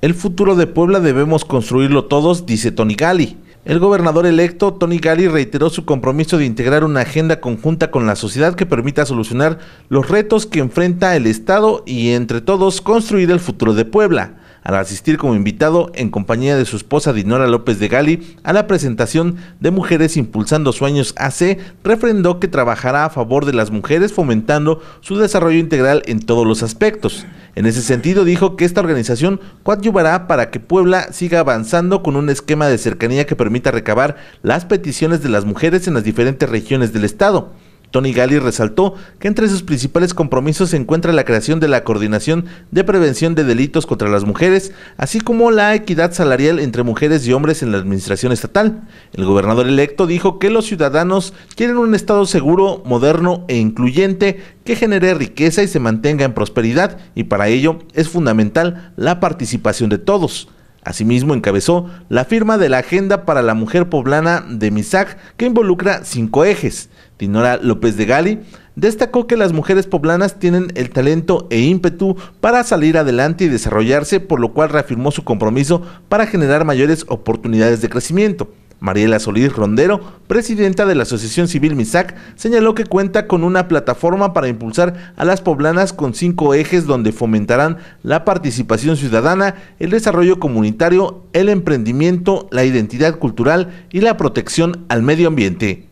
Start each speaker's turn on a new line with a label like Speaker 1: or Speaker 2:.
Speaker 1: El futuro de Puebla debemos construirlo todos, dice Tony Gali. El gobernador electo, Tony Gali, reiteró su compromiso de integrar una agenda conjunta con la sociedad que permita solucionar los retos que enfrenta el Estado y entre todos construir el futuro de Puebla al asistir como invitado en compañía de su esposa Dinora López de Gali a la presentación de Mujeres Impulsando Sueños AC, refrendó que trabajará a favor de las mujeres fomentando su desarrollo integral en todos los aspectos. En ese sentido dijo que esta organización coadyuvará para que Puebla siga avanzando con un esquema de cercanía que permita recabar las peticiones de las mujeres en las diferentes regiones del estado. Tony Gali resaltó que entre sus principales compromisos se encuentra la creación de la Coordinación de Prevención de Delitos contra las Mujeres, así como la equidad salarial entre mujeres y hombres en la administración estatal. El gobernador electo dijo que los ciudadanos quieren un Estado seguro, moderno e incluyente que genere riqueza y se mantenga en prosperidad, y para ello es fundamental la participación de todos. Asimismo, encabezó la firma de la Agenda para la Mujer Poblana de MISAC, que involucra cinco ejes. Dinora López de Gali destacó que las mujeres poblanas tienen el talento e ímpetu para salir adelante y desarrollarse, por lo cual reafirmó su compromiso para generar mayores oportunidades de crecimiento. Mariela Solís Rondero, presidenta de la Asociación Civil MISAC, señaló que cuenta con una plataforma para impulsar a las poblanas con cinco ejes donde fomentarán la participación ciudadana, el desarrollo comunitario, el emprendimiento, la identidad cultural y la protección al medio ambiente.